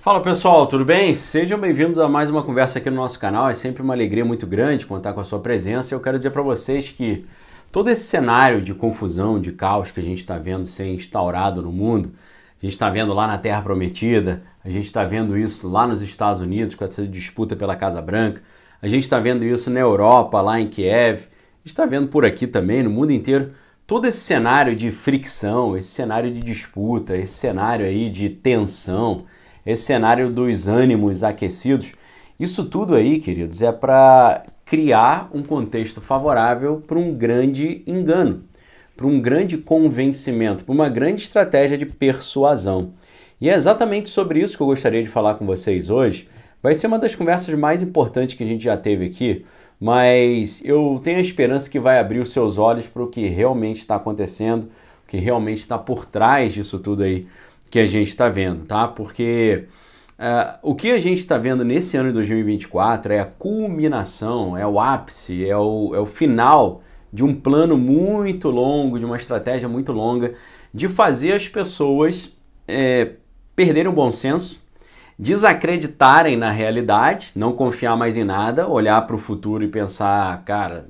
Fala pessoal, tudo bem? Sejam bem-vindos a mais uma conversa aqui no nosso canal. É sempre uma alegria muito grande contar com a sua presença. Eu quero dizer para vocês que todo esse cenário de confusão, de caos que a gente está vendo ser instaurado no mundo, a gente está vendo lá na Terra Prometida, a gente está vendo isso lá nos Estados Unidos com essa disputa pela Casa Branca, a gente está vendo isso na Europa, lá em Kiev, está vendo por aqui também, no mundo inteiro, todo esse cenário de fricção, esse cenário de disputa, esse cenário aí de tensão, esse cenário dos ânimos aquecidos. Isso tudo aí, queridos, é para criar um contexto favorável para um grande engano, para um grande convencimento, para uma grande estratégia de persuasão. E é exatamente sobre isso que eu gostaria de falar com vocês hoje. Vai ser uma das conversas mais importantes que a gente já teve aqui, mas eu tenho a esperança que vai abrir os seus olhos para o que realmente está acontecendo, o que realmente está por trás disso tudo aí que a gente está vendo, tá? Porque uh, o que a gente está vendo nesse ano de 2024 é a culminação, é o ápice, é o, é o final de um plano muito longo, de uma estratégia muito longa, de fazer as pessoas é, perderem o bom senso, desacreditarem na realidade, não confiar mais em nada, olhar para o futuro e pensar, cara,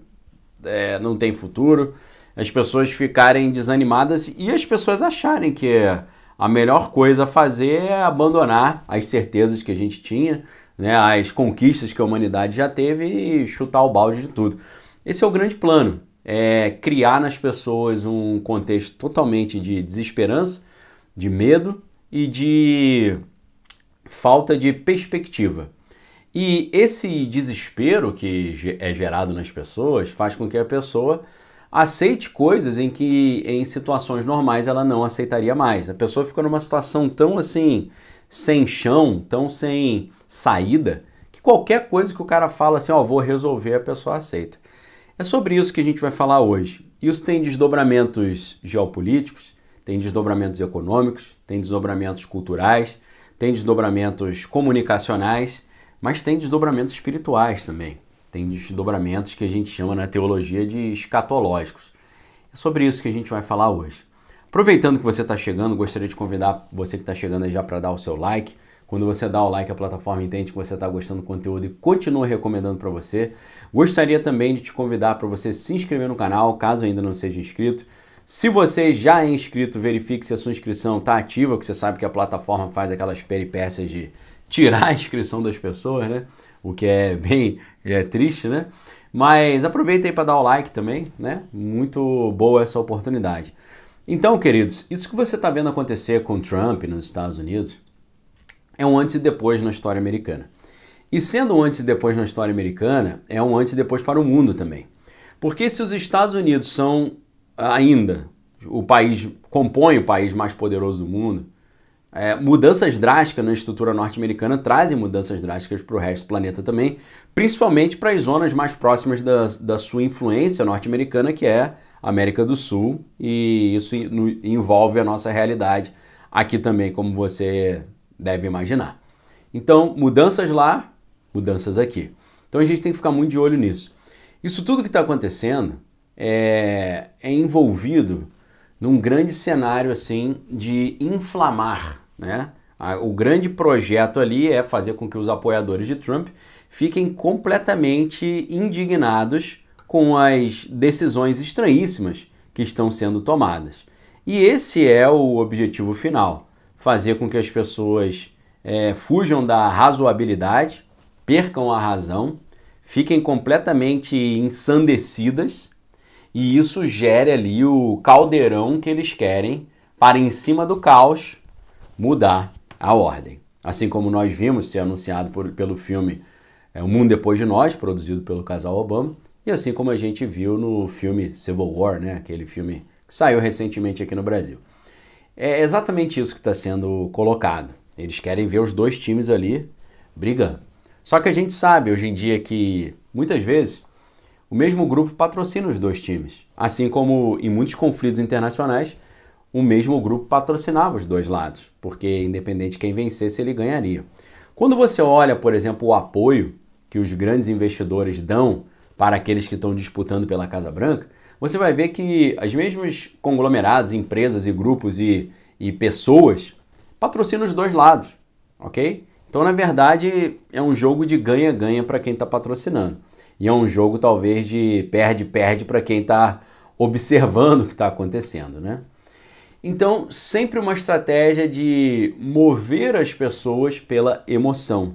é, não tem futuro, as pessoas ficarem desanimadas e as pessoas acharem que. É, a melhor coisa a fazer é abandonar as certezas que a gente tinha, né, as conquistas que a humanidade já teve e chutar o balde de tudo. Esse é o grande plano, é criar nas pessoas um contexto totalmente de desesperança, de medo e de falta de perspectiva. E esse desespero que é gerado nas pessoas faz com que a pessoa aceite coisas em que em situações normais ela não aceitaria mais. A pessoa fica numa situação tão assim, sem chão, tão sem saída, que qualquer coisa que o cara fala assim, ó, oh, vou resolver, a pessoa aceita. É sobre isso que a gente vai falar hoje. Isso tem desdobramentos geopolíticos, tem desdobramentos econômicos, tem desdobramentos culturais, tem desdobramentos comunicacionais, mas tem desdobramentos espirituais também tem desdobramentos que a gente chama na teologia de escatológicos. É sobre isso que a gente vai falar hoje. Aproveitando que você está chegando, gostaria de convidar você que está chegando aí já para dar o seu like. Quando você dá o like, a plataforma entende que você está gostando do conteúdo e continua recomendando para você. Gostaria também de te convidar para você se inscrever no canal, caso ainda não seja inscrito. Se você já é inscrito, verifique se a sua inscrição está ativa, que você sabe que a plataforma faz aquelas peripécias de tirar a inscrição das pessoas, né? o que é bem é triste, né? Mas aproveita aí para dar o like também, né? Muito boa essa oportunidade. Então, queridos, isso que você está vendo acontecer com Trump nos Estados Unidos é um antes e depois na história americana. E sendo um antes e depois na história americana, é um antes e depois para o mundo também. Porque se os Estados Unidos são ah, ainda o país, compõe o país mais poderoso do mundo, é, mudanças drásticas na estrutura norte-americana trazem mudanças drásticas para o resto do planeta também, principalmente para as zonas mais próximas da, da sua influência norte-americana, que é a América do Sul, e isso no, envolve a nossa realidade aqui também, como você deve imaginar. Então, mudanças lá, mudanças aqui. Então a gente tem que ficar muito de olho nisso. Isso tudo que está acontecendo é, é envolvido num grande cenário assim de inflamar, né? O grande projeto ali é fazer com que os apoiadores de Trump fiquem completamente indignados com as decisões estranhíssimas que estão sendo tomadas. E esse é o objetivo final: fazer com que as pessoas é, fujam da razoabilidade, percam a razão, fiquem completamente ensandecidas e isso gera ali o caldeirão que eles querem para, em cima do caos, mudar a ordem. Assim como nós vimos ser anunciado por, pelo filme é, O Mundo Depois de Nós, produzido pelo casal Obama, e assim como a gente viu no filme Civil War, né? aquele filme que saiu recentemente aqui no Brasil. É exatamente isso que está sendo colocado. Eles querem ver os dois times ali brigando. Só que a gente sabe hoje em dia que muitas vezes o mesmo grupo patrocina os dois times. Assim como em muitos conflitos internacionais, o mesmo grupo patrocinava os dois lados, porque independente de quem vencesse, ele ganharia. Quando você olha, por exemplo, o apoio que os grandes investidores dão para aqueles que estão disputando pela Casa Branca, você vai ver que as mesmas conglomerados, empresas e grupos e, e pessoas patrocinam os dois lados, ok? Então, na verdade, é um jogo de ganha-ganha para quem está patrocinando. E é um jogo talvez de perde-perde para quem está observando o que está acontecendo, né? Então, sempre uma estratégia de mover as pessoas pela emoção.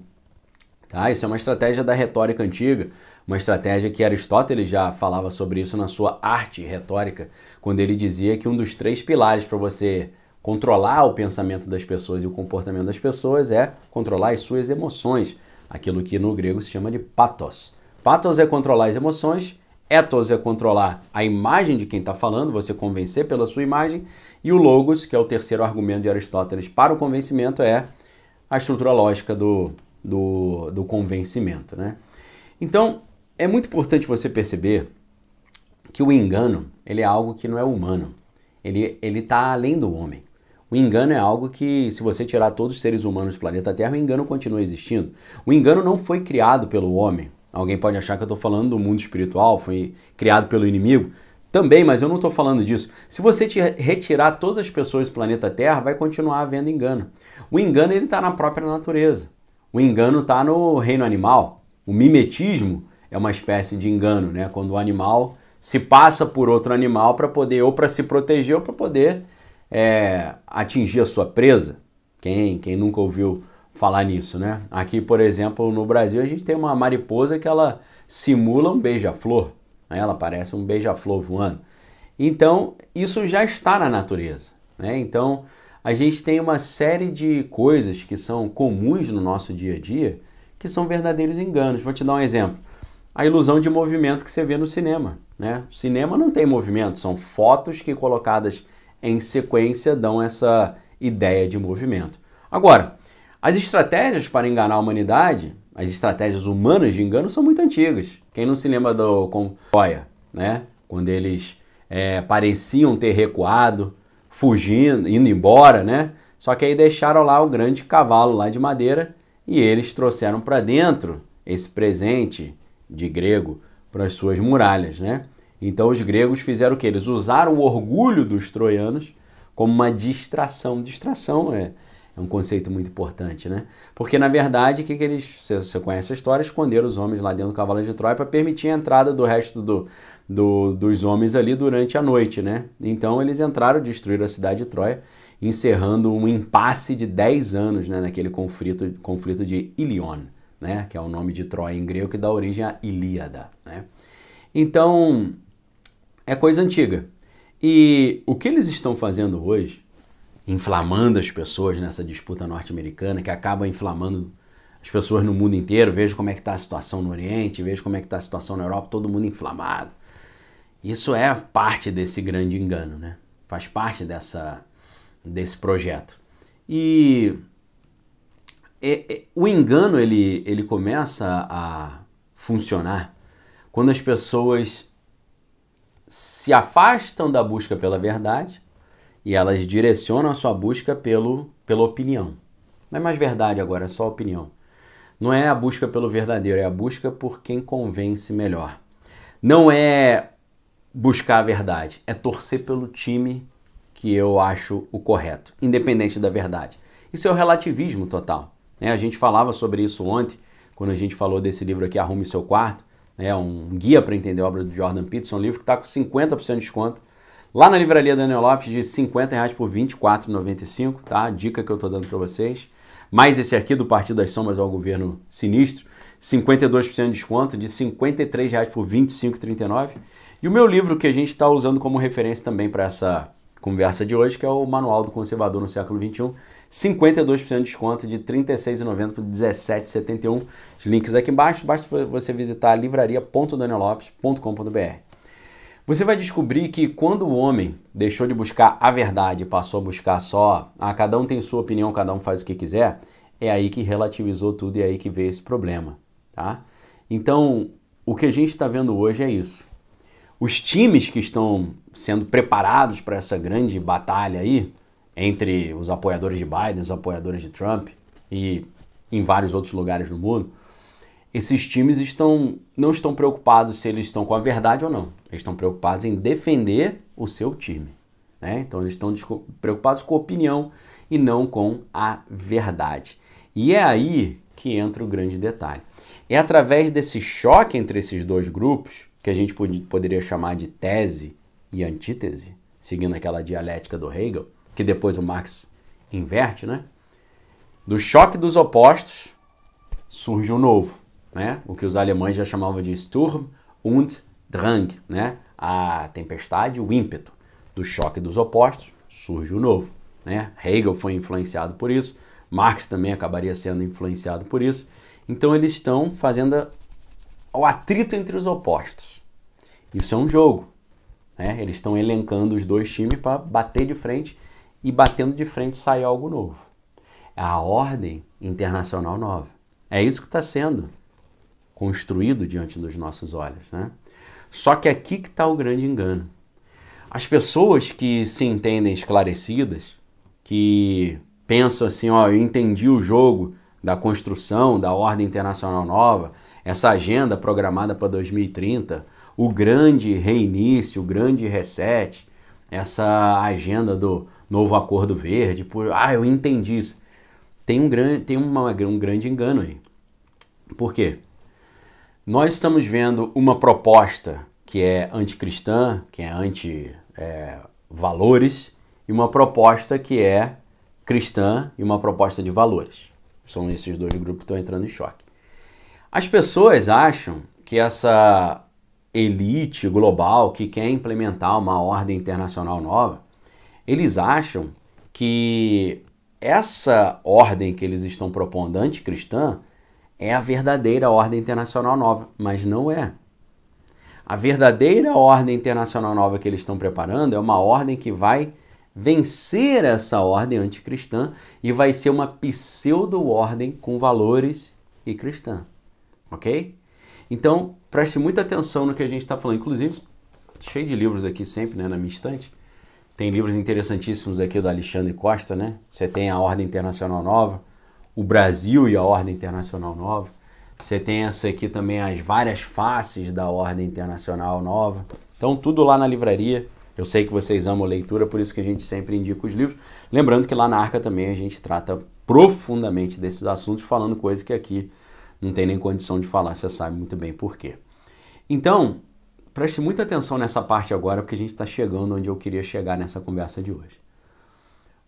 Tá? Isso é uma estratégia da retórica antiga, uma estratégia que Aristóteles já falava sobre isso na sua arte retórica, quando ele dizia que um dos três pilares para você controlar o pensamento das pessoas e o comportamento das pessoas é controlar as suas emoções, aquilo que no grego se chama de pathos. Patos é controlar as emoções, ethos é controlar a imagem de quem está falando, você convencer pela sua imagem, e o logos, que é o terceiro argumento de Aristóteles para o convencimento, é a estrutura lógica do, do, do convencimento. Né? Então, é muito importante você perceber que o engano ele é algo que não é humano, ele está além do homem. O engano é algo que, se você tirar todos os seres humanos do planeta Terra, o engano continua existindo. O engano não foi criado pelo homem. Alguém pode achar que eu estou falando do mundo espiritual, foi criado pelo inimigo. Também, mas eu não estou falando disso. Se você retirar todas as pessoas do planeta Terra, vai continuar havendo engano. O engano ele está na própria natureza. O engano está no reino animal. O mimetismo é uma espécie de engano, né? Quando o animal se passa por outro animal para poder ou para se proteger ou para poder é, atingir a sua presa. Quem, quem nunca ouviu falar nisso, né? Aqui, por exemplo, no Brasil, a gente tem uma mariposa que ela simula um beija-flor. Né? Ela parece um beija-flor voando. Então, isso já está na natureza. Né? Então, a gente tem uma série de coisas que são comuns no nosso dia a dia que são verdadeiros enganos. Vou te dar um exemplo. A ilusão de movimento que você vê no cinema. Né? O cinema não tem movimento, são fotos que colocadas em sequência dão essa ideia de movimento. Agora, as estratégias para enganar a humanidade, as estratégias humanas de engano, são muito antigas. Quem não se lembra do Convoia, né? Quando eles é, pareciam ter recuado, fugindo, indo embora, né? Só que aí deixaram lá o grande cavalo lá de madeira e eles trouxeram para dentro esse presente de grego para as suas muralhas, né? Então os gregos fizeram o que? Eles usaram o orgulho dos troianos como uma distração. Distração é é um conceito muito importante, né? Porque na verdade, o que, que eles. Você conhece a história, esconderam os homens lá dentro do cavalo de Troia para permitir a entrada do resto do, do, dos homens ali durante a noite, né? Então eles entraram, destruíram a cidade de Troia, encerrando um impasse de 10 anos né, naquele conflito, conflito de Ilion, né? Que é o nome de Troia em grego que dá origem à Ilíada, né? Então, é coisa antiga. E o que eles estão fazendo hoje inflamando as pessoas nessa disputa norte-americana, que acaba inflamando as pessoas no mundo inteiro. Vejo como é que está a situação no Oriente, vejo como é que está a situação na Europa, todo mundo inflamado. Isso é parte desse grande engano, né? Faz parte dessa, desse projeto. E o engano ele, ele começa a funcionar quando as pessoas se afastam da busca pela verdade e elas direcionam a sua busca pelo, pela opinião. Não é mais verdade agora, é só opinião. Não é a busca pelo verdadeiro, é a busca por quem convence melhor. Não é buscar a verdade, é torcer pelo time que eu acho o correto, independente da verdade. Isso é o relativismo total. Né? A gente falava sobre isso ontem, quando a gente falou desse livro aqui, Arrume Seu Quarto, né? um guia para entender a obra do Jordan Peterson, um livro que está com 50% de desconto Lá na livraria Daniel Lopes de 50 reais por 24,95, tá? Dica que eu tô dando para vocês. Mais esse aqui do Partido das Sombras ao Governo Sinistro, 52% de desconto de 53 reais por 25,39. E o meu livro que a gente está usando como referência também para essa conversa de hoje, que é o Manual do Conservador no Século XXI, 52% de desconto de R$ 36,90 por R$ 17,71. Os links aqui embaixo, basta você visitar livraria.danielopes.com.br. Você vai descobrir que quando o homem deixou de buscar a verdade, passou a buscar só, ah, cada um tem sua opinião, cada um faz o que quiser, é aí que relativizou tudo e é aí que veio esse problema, tá? Então, o que a gente está vendo hoje é isso. Os times que estão sendo preparados para essa grande batalha aí, entre os apoiadores de Biden, os apoiadores de Trump e em vários outros lugares no mundo, esses times estão, não estão preocupados se eles estão com a verdade ou não eles estão preocupados em defender o seu time. Né? Então eles estão preocupados com a opinião e não com a verdade. E é aí que entra o grande detalhe. É através desse choque entre esses dois grupos, que a gente pod poderia chamar de tese e antítese, seguindo aquela dialética do Hegel, que depois o Marx inverte, né? Do choque dos opostos surge o novo, né? O que os alemães já chamavam de Sturm und drang, né? a tempestade, o ímpeto. Do choque dos opostos surge o novo. Né? Hegel foi influenciado por isso, Marx também acabaria sendo influenciado por isso. Então eles estão fazendo o atrito entre os opostos. Isso é um jogo. Né? Eles estão elencando os dois times para bater de frente e batendo de frente sai algo novo. É a ordem internacional nova. É isso que está sendo construído diante dos nossos olhos. Né? Só que aqui que está o grande engano. As pessoas que se entendem esclarecidas, que pensam assim, ó, eu entendi o jogo da construção da ordem internacional nova, essa agenda programada para 2030, o grande reinício, o grande reset, essa agenda do novo acordo verde, por, ah, eu entendi isso. Tem um grande, tem uma, um grande engano aí. Por quê? Nós estamos vendo uma proposta que é anticristã, que é anti-valores, é, e uma proposta que é cristã e uma proposta de valores. São esses dois grupos que estão entrando em choque. As pessoas acham que essa elite global que quer implementar uma ordem internacional nova, eles acham que essa ordem que eles estão propondo anticristã é a verdadeira ordem internacional nova, mas não é. A verdadeira ordem internacional nova que eles estão preparando é uma ordem que vai vencer essa ordem anticristã e vai ser uma pseudo-ordem com valores e cristã. Ok? Então, preste muita atenção no que a gente está falando. Inclusive, cheio de livros aqui sempre, né, na minha estante. Tem livros interessantíssimos aqui do Alexandre Costa, né? Você tem a Ordem Internacional Nova, o Brasil e a ordem internacional nova. Você tem essa aqui também, as várias faces da ordem internacional nova. Então, tudo lá na livraria. Eu sei que vocês amam leitura, por isso que a gente sempre indica os livros. Lembrando que lá na Arca também a gente trata profundamente desses assuntos, falando coisas que aqui não tem nem condição de falar, você sabe muito bem por quê. Então, preste muita atenção nessa parte agora, porque a gente está chegando onde eu queria chegar nessa conversa de hoje.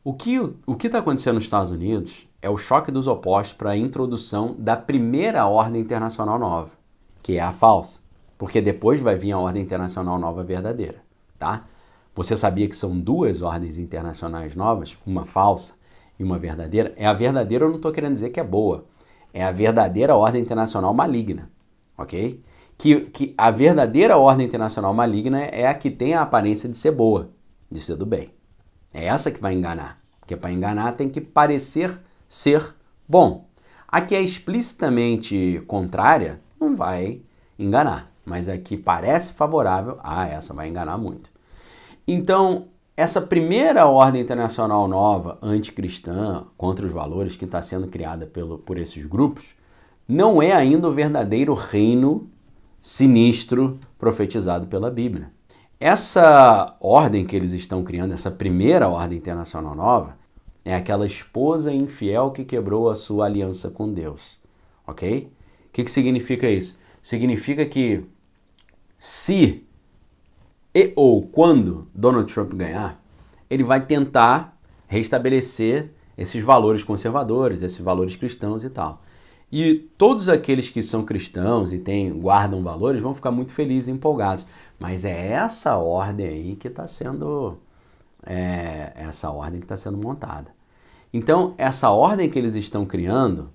O que o que está acontecendo nos Estados Unidos é o choque dos opostos para a introdução da primeira ordem internacional nova, que é a falsa, porque depois vai vir a ordem internacional nova verdadeira, tá? Você sabia que são duas ordens internacionais novas, uma falsa e uma verdadeira? É a verdadeira, eu não estou querendo dizer que é boa. É a verdadeira ordem internacional maligna, ok? Que, que a verdadeira ordem internacional maligna é a que tem a aparência de ser boa, de ser do bem. É essa que vai enganar. Porque para enganar tem que parecer ser bom. A que é explicitamente contrária não vai enganar, mas a que parece favorável, ah, essa vai enganar muito. Então, essa primeira ordem internacional nova, anticristã, contra os valores, que está sendo criada pelo, por esses grupos, não é ainda o verdadeiro reino sinistro profetizado pela Bíblia. Essa ordem que eles estão criando, essa primeira ordem internacional nova, é aquela esposa infiel que quebrou a sua aliança com Deus. Ok? O que, que significa isso? Significa que se e ou quando Donald Trump ganhar, ele vai tentar restabelecer esses valores conservadores, esses valores cristãos e tal. E todos aqueles que são cristãos e têm, guardam valores vão ficar muito felizes, empolgados. Mas é essa ordem aí que está sendo é, essa ordem que está sendo montada. Então essa ordem que eles estão criando,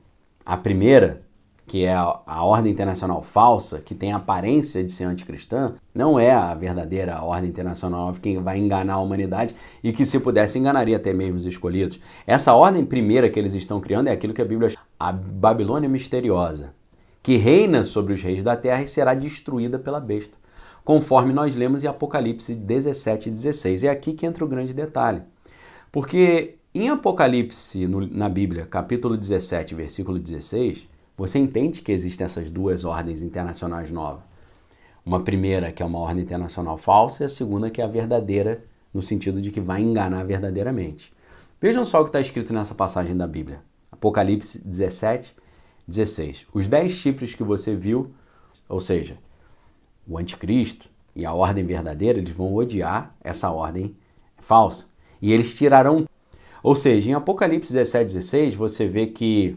a primeira que é a, a ordem internacional falsa, que tem a aparência de ser anticristã, não é a verdadeira ordem internacional que vai enganar a humanidade e que, se pudesse, enganaria até mesmo os escolhidos. Essa ordem primeira que eles estão criando é aquilo que a Bíblia chama a Babilônia misteriosa, que reina sobre os reis da terra e será destruída pela besta conforme nós lemos em Apocalipse 17 e 16. É aqui que entra o grande detalhe. Porque em Apocalipse, no, na Bíblia, capítulo 17, versículo 16, você entende que existem essas duas ordens internacionais novas. Uma primeira, que é uma ordem internacional falsa, e a segunda, que é a verdadeira, no sentido de que vai enganar verdadeiramente. Vejam só o que está escrito nessa passagem da Bíblia. Apocalipse 17, 16. Os dez chifres que você viu, ou seja, o anticristo e a ordem verdadeira, eles vão odiar essa ordem falsa. E eles tirarão. Ou seja, em Apocalipse 17, 16, você vê que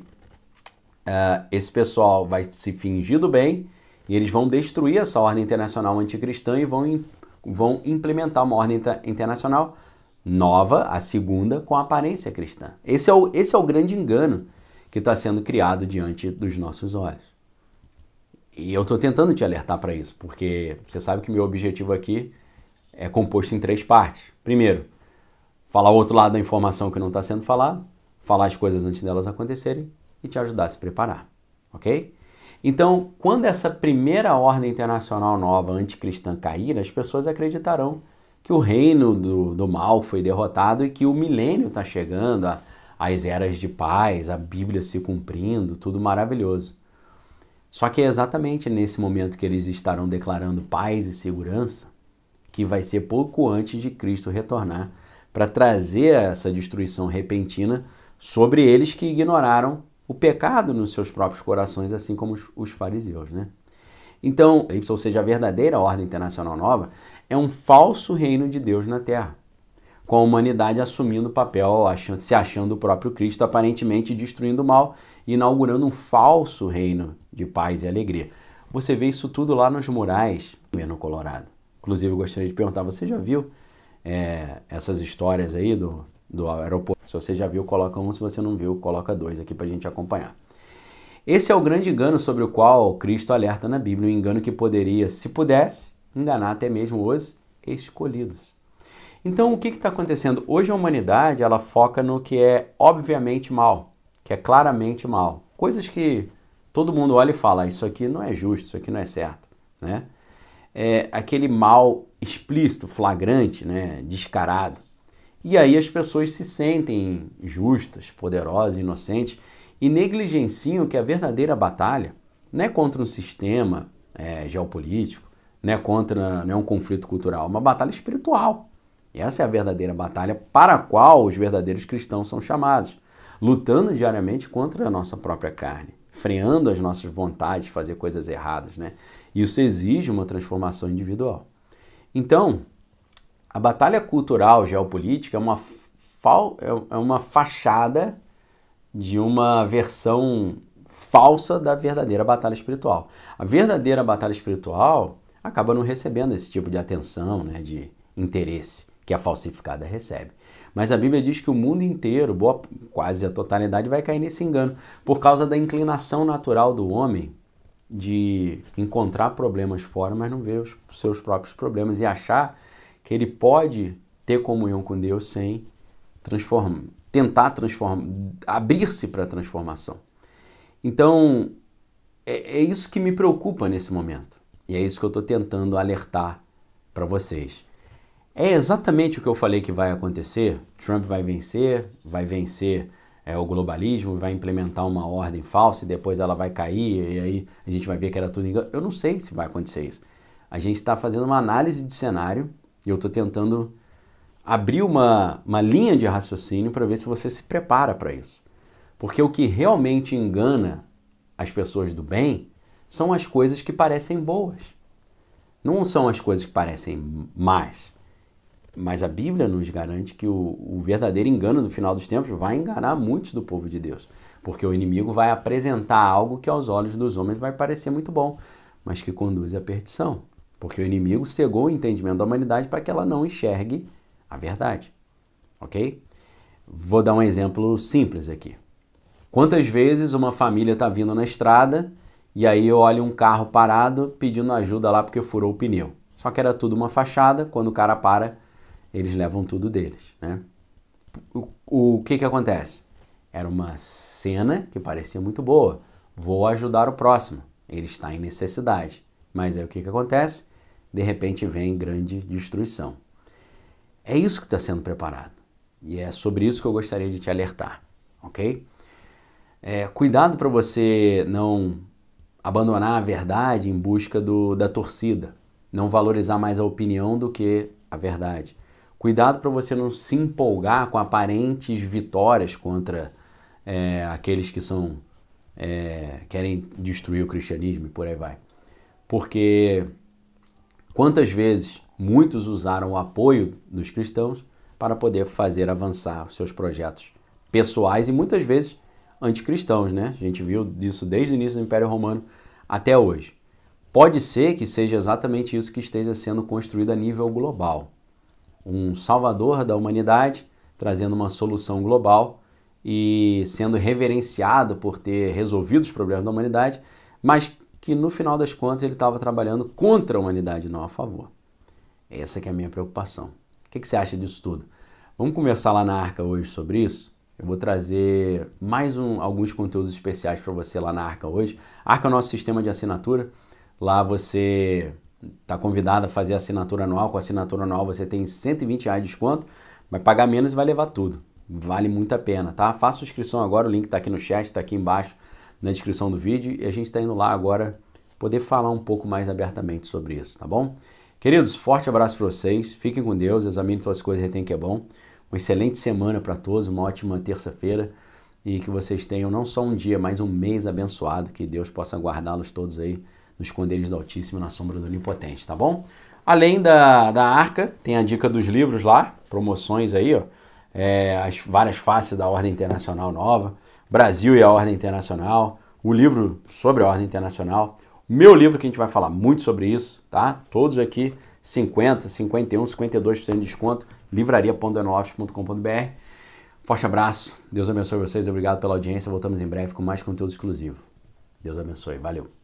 uh, esse pessoal vai se fingir do bem e eles vão destruir essa ordem internacional anticristã e vão, vão implementar uma ordem internacional nova, a segunda, com a aparência cristã. Esse é o, esse é o grande engano que está sendo criado diante dos nossos olhos. E eu estou tentando te alertar para isso, porque você sabe que meu objetivo aqui é composto em três partes. Primeiro, falar o outro lado da informação que não está sendo falado falar as coisas antes delas acontecerem e te ajudar a se preparar, ok? Então, quando essa primeira ordem internacional nova anticristã cair, as pessoas acreditarão que o reino do, do mal foi derrotado e que o milênio está chegando, a, as eras de paz, a Bíblia se cumprindo, tudo maravilhoso. Só que é exatamente nesse momento que eles estarão declarando paz e segurança, que vai ser pouco antes de Cristo retornar para trazer essa destruição repentina sobre eles que ignoraram o pecado nos seus próprios corações, assim como os, os fariseus, né? Então, ou seja, a verdadeira ordem internacional nova é um falso reino de Deus na Terra, com a humanidade assumindo o papel, achando, se achando o próprio Cristo, aparentemente destruindo o mal inaugurando um falso reino de paz e alegria. Você vê isso tudo lá nos murais no Colorado. Inclusive, eu gostaria de perguntar: você já viu é, essas histórias aí do, do aeroporto? Se você já viu, coloca um. Se você não viu, coloca dois aqui para a gente acompanhar. Esse é o grande engano sobre o qual Cristo alerta na Bíblia, um engano que poderia, se pudesse, enganar até mesmo os escolhidos. Então, o que está acontecendo? Hoje a humanidade ela foca no que é obviamente mal, que é claramente mal. Coisas que todo mundo olha e fala: isso aqui não é justo, isso aqui não é certo. Né? É aquele mal explícito, flagrante, né? descarado. E aí as pessoas se sentem justas, poderosas, inocentes e negligenciam que a verdadeira batalha não é contra um sistema é, geopolítico, não é contra não é um conflito cultural, é uma batalha espiritual. essa é a verdadeira batalha para a qual os verdadeiros cristãos são chamados lutando diariamente contra a nossa própria carne, freando as nossas vontades de fazer coisas erradas, né? Isso exige uma transformação individual. Então, a batalha cultural geopolítica é uma, é, é uma fachada de uma versão falsa da verdadeira batalha espiritual. A verdadeira batalha espiritual acaba não recebendo esse tipo de atenção, né, de interesse que a falsificada recebe. Mas a Bíblia diz que o mundo inteiro, boa, quase a totalidade, vai cair nesse engano por causa da inclinação natural do homem de encontrar problemas fora, mas não ver os seus próprios problemas e achar que ele pode ter comunhão com Deus sem tentar transformar, abrir-se para a transformação. Então, é, é, isso que me preocupa nesse momento. E é isso que eu estou tentando alertar para vocês. É exatamente o que eu falei que vai acontecer. Trump vai vencer, vai vencer é, o globalismo, vai implementar uma ordem falsa e depois ela vai cair e aí a gente vai ver que era tudo engano. Eu não sei se vai acontecer isso. A gente está fazendo uma análise de cenário e eu estou tentando abrir uma, uma linha de raciocínio para ver se você se prepara para isso. Porque o que realmente engana as pessoas do bem são as coisas que parecem boas. Não são as coisas que parecem más mas a Bíblia nos garante que o, o, verdadeiro engano do final dos tempos vai enganar muitos do povo de Deus. Porque o inimigo vai apresentar algo que aos olhos dos homens vai parecer muito bom, mas que conduz à perdição. Porque o inimigo cegou o entendimento da humanidade para que ela não enxergue a verdade. Ok? Vou dar um exemplo simples aqui. Quantas vezes uma família está vindo na estrada e aí eu olho um carro parado pedindo ajuda lá porque furou o pneu? Só que era tudo uma fachada, quando o cara para eles levam tudo deles, né? O, o que que acontece? Era uma cena que parecia muito boa. Vou ajudar o próximo. Ele está em necessidade. Mas aí o que que acontece? De repente vem grande destruição. É isso que está sendo preparado. E é sobre isso que eu gostaria de te alertar, ok? É, cuidado para você não abandonar a verdade em busca do, da torcida, não valorizar mais a opinião do que a verdade. Cuidado para você não se empolgar com aparentes vitórias contra é, aqueles que são é, querem destruir o cristianismo e por aí vai. Porque quantas vezes muitos usaram o apoio dos cristãos para poder fazer avançar os seus projetos pessoais e muitas vezes anticristãos, né? A gente viu disso desde o início do Império Romano até hoje. Pode ser que seja exatamente isso que esteja sendo construído a nível global um salvador da humanidade, trazendo uma solução global e sendo reverenciado por ter resolvido os problemas da humanidade, mas que no final das contas ele estava trabalhando contra a humanidade, não a favor. Essa que é a minha preocupação. O que, que você acha disso tudo? Vamos conversar lá na Arca hoje sobre isso? Eu vou trazer mais um, alguns conteúdos especiais para você lá na Arca hoje. Arca é o nosso sistema de assinatura. Lá você está convidado a fazer a assinatura anual. Com a assinatura anual você tem 120 reais de desconto, vai pagar menos e vai levar tudo. Vale muito a pena, tá? Faça inscrição agora, o link está aqui no chat, está aqui embaixo na descrição do vídeo e a gente está indo lá agora poder falar um pouco mais abertamente sobre isso, tá bom? Queridos, forte abraço para vocês, fiquem com Deus, examine todas as coisas, retém que é bom. Uma excelente semana para todos, uma ótima terça-feira e que vocês tenham não só um dia, mas um mês abençoado, que Deus possa guardá-los todos aí esconder eles do Altíssimo, na sombra do Onipotente, tá bom? Além da, da arca, tem a dica dos livros lá, promoções aí, ó, é, as várias faces da Ordem Internacional Nova, Brasil e a Ordem Internacional, o livro sobre a Ordem Internacional, meu livro que a gente vai falar muito sobre isso, tá? Todos aqui, 50, 51, 52% de desconto, livraria.danoalves.com.br. Forte abraço, Deus abençoe vocês, obrigado pela audiência, voltamos em breve com mais conteúdo exclusivo. Deus abençoe, valeu!